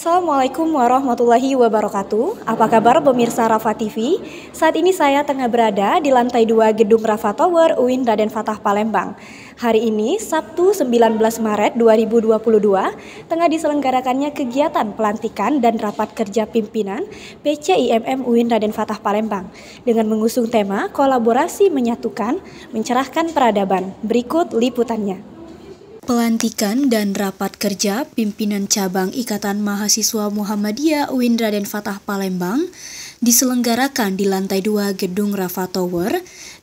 Assalamualaikum warahmatullahi wabarakatuh. Apa kabar pemirsa Rafa TV? Saat ini saya tengah berada di lantai 2 Gedung Rafa Tower UIN Raden Fatah Palembang. Hari ini Sabtu 19 Maret 2022 tengah diselenggarakannya kegiatan pelantikan dan rapat kerja pimpinan PCIMM UIN Raden Fatah Palembang dengan mengusung tema kolaborasi menyatukan mencerahkan peradaban. Berikut liputannya. Pelantikan dan rapat kerja pimpinan cabang Ikatan Mahasiswa Muhammadiyah Windra dan Fatah Palembang diselenggarakan di lantai 2 Gedung Rafa Tower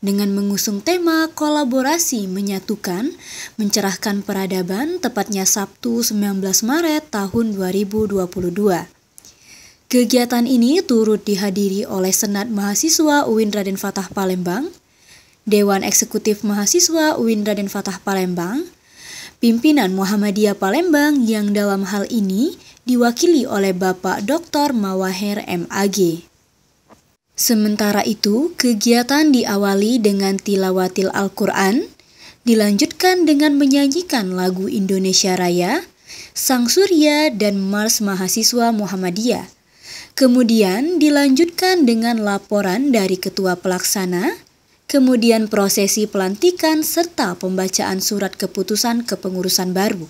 dengan mengusung tema kolaborasi menyatukan mencerahkan peradaban tepatnya Sabtu 19 Maret tahun 2022. Kegiatan ini turut dihadiri oleh Senat Mahasiswa UIN Raden Fatah Palembang, Dewan Eksekutif Mahasiswa UIN Raden Fatah Palembang, Pimpinan Muhammadiyah Palembang yang dalam hal ini diwakili oleh Bapak Dr. Mawaher MAG. Sementara itu, kegiatan diawali dengan tilawatil Al-Quran, dilanjutkan dengan menyanyikan lagu Indonesia Raya, Sang Surya dan Mars Mahasiswa Muhammadiyah. Kemudian dilanjutkan dengan laporan dari Ketua Pelaksana, kemudian prosesi pelantikan serta pembacaan surat keputusan kepengurusan baru.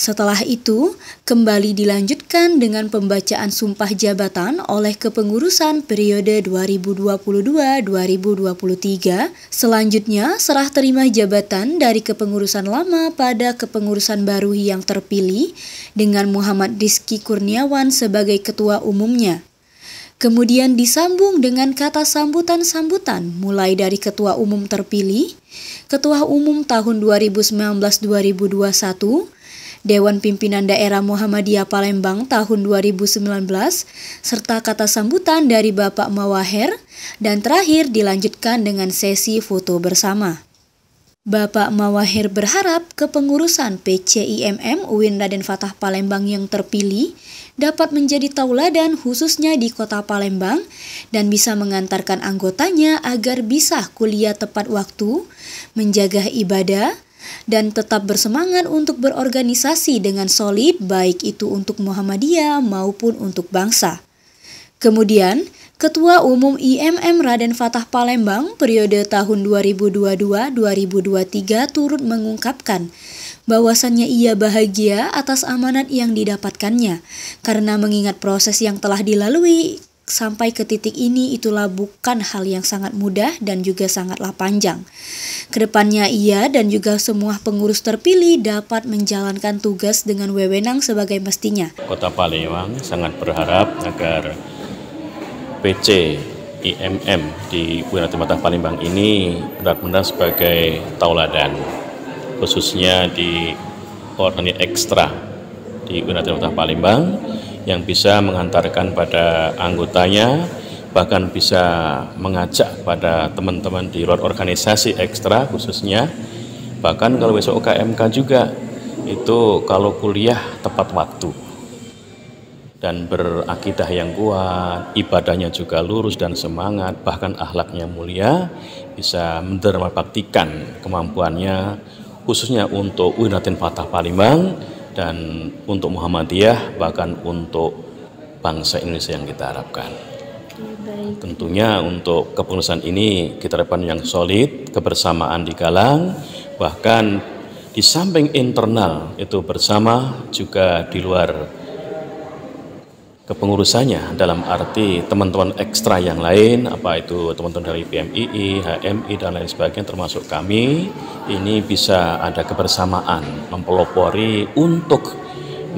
Setelah itu, kembali dilanjutkan dengan pembacaan sumpah jabatan oleh kepengurusan periode 2022-2023. Selanjutnya, serah terima jabatan dari kepengurusan lama pada kepengurusan baru yang terpilih dengan Muhammad Rizky Kurniawan sebagai ketua umumnya. Kemudian disambung dengan kata sambutan-sambutan mulai dari ketua umum terpilih, ketua umum tahun 2019-2021, Dewan Pimpinan Daerah Muhammadiyah Palembang tahun 2019, serta kata sambutan dari Bapak Mawaher, dan terakhir dilanjutkan dengan sesi foto bersama. Bapak Mawahir berharap kepengurusan PCIMM UIN Raden Fatah Palembang yang terpilih dapat menjadi tauladan khususnya di kota Palembang dan bisa mengantarkan anggotanya agar bisa kuliah tepat waktu, menjaga ibadah, dan tetap bersemangat untuk berorganisasi dengan solid baik itu untuk Muhammadiyah maupun untuk bangsa. Kemudian, Ketua Umum IMM Raden Fatah Palembang periode tahun 2022-2023 turut mengungkapkan bahwasannya ia bahagia atas amanat yang didapatkannya, karena mengingat proses yang telah dilalui sampai ke titik ini itulah bukan hal yang sangat mudah dan juga sangatlah panjang. Kedepannya ia dan juga semua pengurus terpilih dapat menjalankan tugas dengan wewenang sebagai mestinya. Kota Palembang sangat berharap agar PC IMM di Wilayah Palembang ini benar-benar sebagai tauladan khususnya di Orni Ekstra di United Kota Palembang yang bisa mengantarkan pada anggotanya bahkan bisa mengajak pada teman-teman di luar organisasi ekstra khususnya bahkan kalau besok UKMK juga itu kalau kuliah tepat waktu dan berakidah yang kuat, ibadahnya juga lurus dan semangat, bahkan ahlaknya mulia, bisa mendermapaktikan kemampuannya khususnya untuk Winatin Fatah Palembang dan untuk Muhammadiyah bahkan untuk bangsa Indonesia yang kita harapkan. Tentunya untuk kepengurusan ini kita harapkan yang solid, kebersamaan di Galang, bahkan di samping internal itu bersama juga di luar kepengurusannya dalam arti teman-teman ekstra yang lain apa itu teman-teman dari PMII, HMI dan lain sebagainya termasuk kami ini bisa ada kebersamaan mempelopori untuk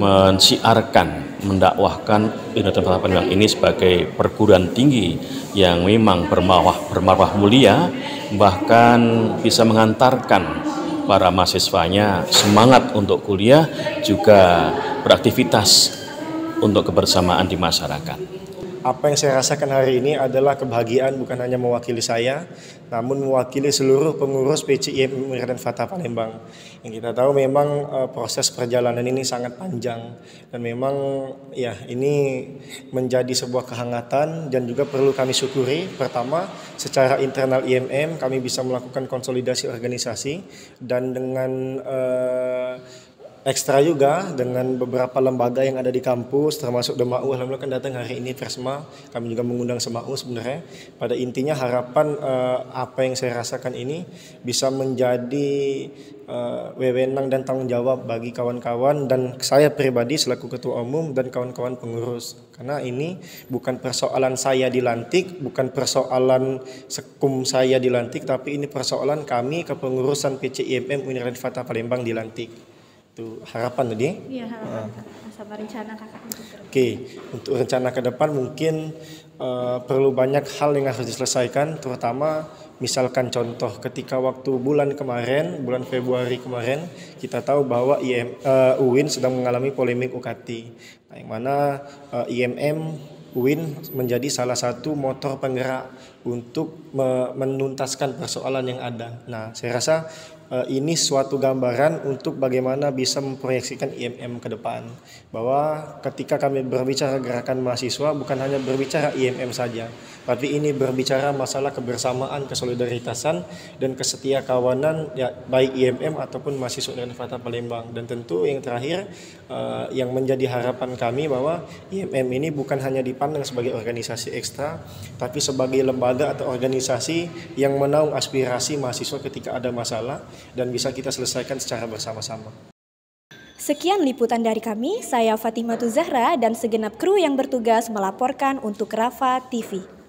mensiarkan mendakwahkan Universitas Padang ini sebagai perguruan tinggi yang memang bermawah bermarwah mulia bahkan bisa mengantarkan para mahasiswanya semangat untuk kuliah juga beraktivitas untuk kebersamaan di masyarakat. Apa yang saya rasakan hari ini adalah kebahagiaan bukan hanya mewakili saya, namun mewakili seluruh pengurus PCIM dan Fatah Palembang. Yang kita tahu memang eh, proses perjalanan ini sangat panjang dan memang ya ini menjadi sebuah kehangatan dan juga perlu kami syukuri. Pertama, secara internal IMM kami bisa melakukan konsolidasi organisasi dan dengan uh, ekstra juga dengan beberapa lembaga yang ada di kampus termasuk Demau alhamdulillah kan datang hari ini Persma kami juga mengundang Semau sebenarnya pada intinya harapan uh, apa yang saya rasakan ini bisa menjadi uh, wewenang dan tanggung jawab bagi kawan-kawan dan saya pribadi selaku ketua umum dan kawan-kawan pengurus karena ini bukan persoalan saya dilantik bukan persoalan sekum saya dilantik tapi ini persoalan kami kepengurusan PCIMM Universitas Fatah Palembang dilantik itu harapan tadi? Iya, harapan. Uh. rencana Kakak untuk Oke, okay. untuk rencana ke depan mungkin uh, perlu banyak hal yang harus diselesaikan terutama misalkan contoh ketika waktu bulan kemarin, bulan Februari kemarin kita tahu bahwa IM, uh, eh, UIN sedang mengalami polemik UKT. Nah, yang mana uh, eh, IMM UIN menjadi salah satu motor penggerak untuk menuntaskan persoalan yang ada. Nah, saya rasa Eh, ini suatu gambaran untuk bagaimana bisa memproyeksikan IMM ke depan. Bahwa ketika kami berbicara gerakan mahasiswa bukan hanya berbicara IMM saja, tapi ini berbicara masalah kebersamaan, kesolidaritasan dan kesetia kawanan ya baik IMM ataupun mahasiswa dan Fata Palembang. Dan tentu yang terakhir uh, yang menjadi harapan kami bahwa IMM ini bukan hanya dipandang sebagai organisasi ekstra, tapi sebagai lembaga atau organisasi yang menaung aspirasi mahasiswa ketika ada masalah dan bisa kita selesaikan secara bersama-sama. Sekian liputan dari kami, saya Fatimah Zahra dan segenap kru yang bertugas melaporkan untuk Rafa TV.